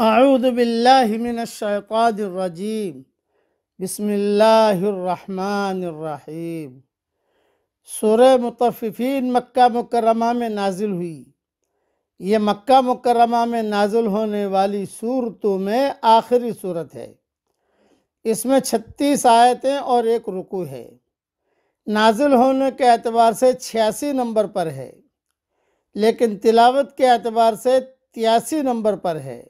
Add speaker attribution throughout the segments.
Speaker 1: الرحمن الرحيم सूर मुतफ़ीन मक्का मुकरमा में नाजिल हुई ये मक्का मुकरमा में नाजिल होने वाली सूरतों में आखिरी सूरत है इसमें छत्तीस आयतें और एक रुकू है नाजिल होने के अतबार से छियासी नंबर पर है लेकिन तिलावत के अतबार से तियासी नंबर पर है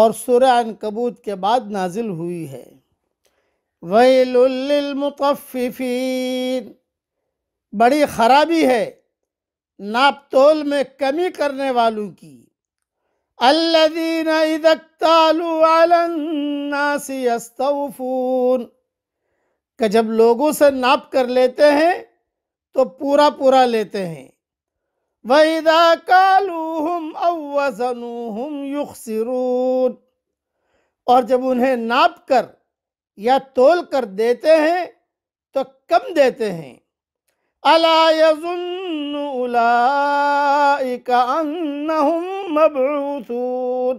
Speaker 1: और सुरह कबूत के बाद नाजिल हुई है वहीलमतफ़ीन बड़ी खराबी है नाप तोल में कमी करने वालों की अल्लादीन इदकतालून का जब लोगों से नाप कर लेते हैं तो पूरा पूरा लेते हैं वैदा कालूहम अवजनूहम युखसरून और जब उन्हें नाप कर या तोल कर देते हैं तो कम देते हैं अलायजुल्लाबूसून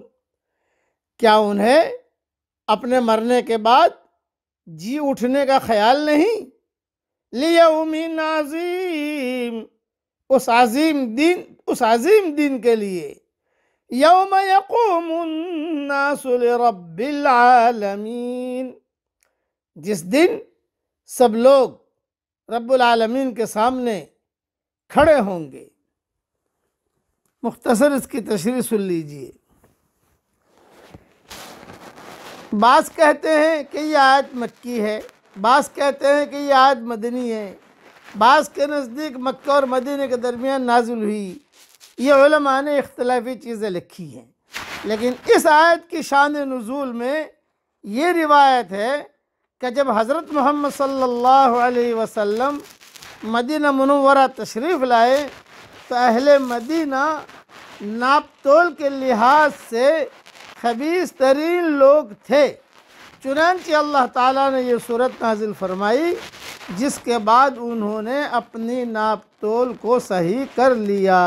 Speaker 1: क्या उन्हें अपने मरने के बाद जी उठने का ख्याल नहीं लिया उमी नाजीम उस अजीम दिन उस अजीम दिन के लिए यौम यकूमनासमीन जिस दिन सब लोग रबालमीन के सामने खड़े होंगे मुख्तसर इसकी तशरी सुन लीजिए बास कहते हैं कि यह आयत मक्की है बास कहते हैं कि यह आयत मदनी है बास के नज़दीक मक् और मदीने के दरमियान नाजुल हुई ये ने इख्तलाफी चीज़ें लिखी हैं लेकिन इस आयत की शान नज़ूल में ये रिवायत है कि जब हज़रत मोहम्मद सल्लल्लाहु अलैहि वसल्लम मदीना मनवरा तशरीफ़ लाए तो अहल मदीना नाप तोल के लिहाज से खबीस तरीन लोग थे चुनानच अल्लाह ताला ने यह सूरत नाजिल फरमाई जिसके बाद उन्होंने अपनी नाप तोल को सही कर लिया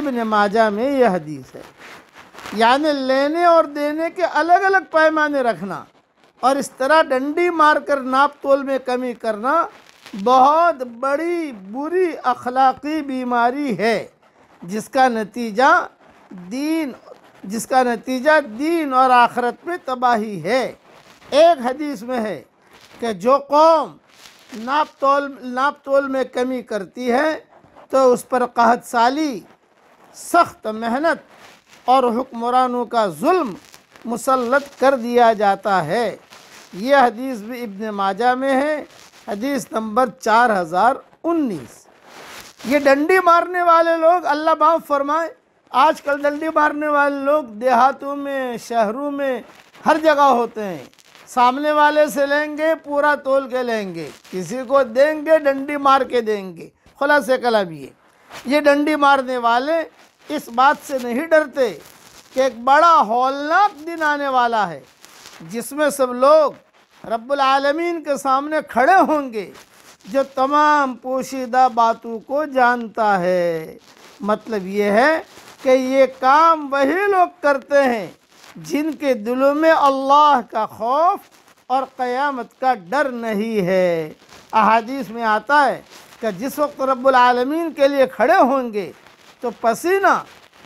Speaker 1: इबन माजा में यह हदीस है यानी लेने और देने के अलग अलग पैमाने रखना और इस तरह डंडी मारकर नाप तोल में कमी करना बहुत बड़ी बुरी अखलाकी बीमारी है जिसका नतीजा दीन जिसका नतीजा दीन और आखरत में तबाही है एक हदीस में है कि जो कौम नाप तोल नाप तोल में कमी करती है तो उस पर कहत साली सख्त मेहनत और हुक्मरानों का जुल्म मुसलत कर दिया जाता है ये हदीस भी इब्न माजा में है हदीस नंबर चार हज़ार उन्नीस ये डंडी मारने वाले लोग अल्लाह माफ़ फरमाए आजकल डंडी मारने वाले लोग देहातों में शहरों में हर जगह होते हैं सामने वाले से लेंगे पूरा तोल के लेंगे किसी को देंगे डंडी मार के देंगे खुलासे कलाम ये ये डंडी मारने वाले इस बात से नहीं डरते कि एक बड़ा हौलनाक दिन आने वाला है जिसमें सब लोग रब्बुल आलमीन के सामने खड़े होंगे जो तमाम पोशीदा बातों को जानता है मतलब ये है कि ये काम वही लोग करते हैं जिनके दिलों में अल्लाह का खौफ और क़यामत का डर नहीं है अहादीस में आता है कि जिस वक्त रब्लमीन के लिए खड़े होंगे तो पसीना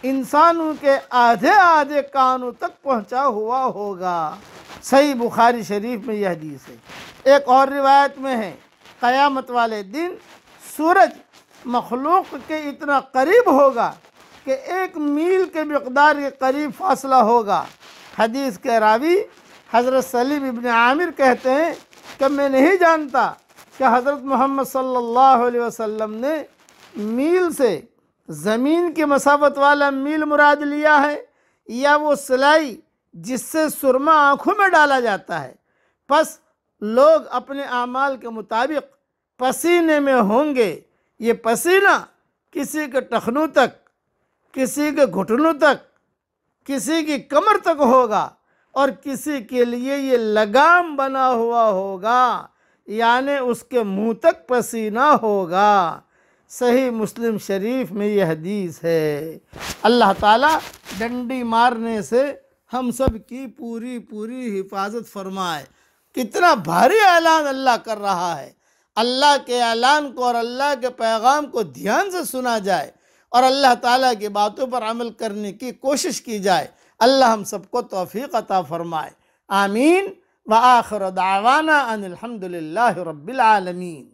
Speaker 1: इंसानों के आधे आधे कानों तक पहुंचा हुआ होगा सही बुखारी शरीफ में यह हदीस है एक और रिवायत में है क़यामत वाले दिन सूरज मखलूक के इतना करीब होगा कि एक मील के मकदार के करीब फासला होगा हदीस के रावी हज़रत सलीम इबन आमिर कहते हैं कि मैं नहीं जानता कि हज़रत मोहम्मद सल्लल्लाहु अलैहि वसल्लम ने मील से ज़मीन के मसावत वाला मील मुराद लिया है या वो सिलाई जिससे सुरमा आँखों में डाला जाता है बस लोग अपने आमाल के मुताबिक पसीने में होंगे ये पसीना किसी के टखनों तक किसी के घुटनों तक किसी की कमर तक होगा और किसी के लिए ये लगाम बना हुआ होगा यानि उसके मुंह तक पसीना होगा सही मुस्लिम शरीफ में यह हदीस है अल्लाह ताला डंडी मारने से हम सब की पूरी पूरी हिफाजत फरमाए कितना भारी ऐलान अल्लाह कर रहा है अल्लाह के ऐलान को और अल्लाह के पैगाम को ध्यान से सुना जाए और अल्लाह ताला की बातों पर अमल करने की कोशिश की जाए अल्लाह हम सबको तोफ़ी अता फ़रमाए आमीन व आखिर दावाना अनिलहमदिल्ला रबालमीन